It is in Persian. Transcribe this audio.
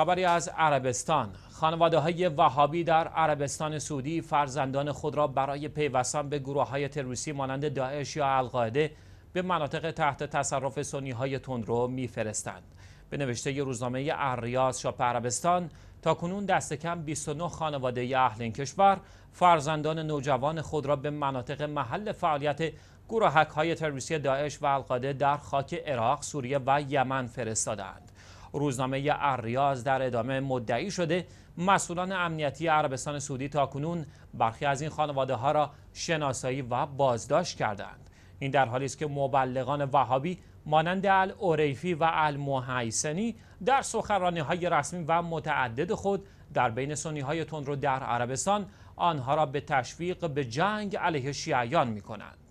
خبری از عربستان خانواده های وهابی در عربستان سعودی فرزندان خود را برای پیوستن به گروه های تروریستی مانند داعش یا القاعده به مناطق تحت تصرف سنی های تندرو میفرستند به نوشته روزنامه اریاز شاپ عربستان تا کنون دست کم 29 خانواده اهل این کشور فرزندان نوجوان خود را به مناطق محل فعالیت گروه های تروریستی داعش و القاعده در خاک عراق، سوریه و یمن فرستادند. روزنامه اریاز در ادامه مدعی شده مسئولان امنیتی عربستان سعودی تاکنون برخی از این خانواده ها را شناسایی و بازداشت کردند این در حالی است که مبلغان وهابی مانند اوریفی و المحیسنی در سخرانه های رسمی و متعدد خود در بین سنی های تندرو در عربستان آنها را به تشویق به جنگ علیه شیعیان می کنند.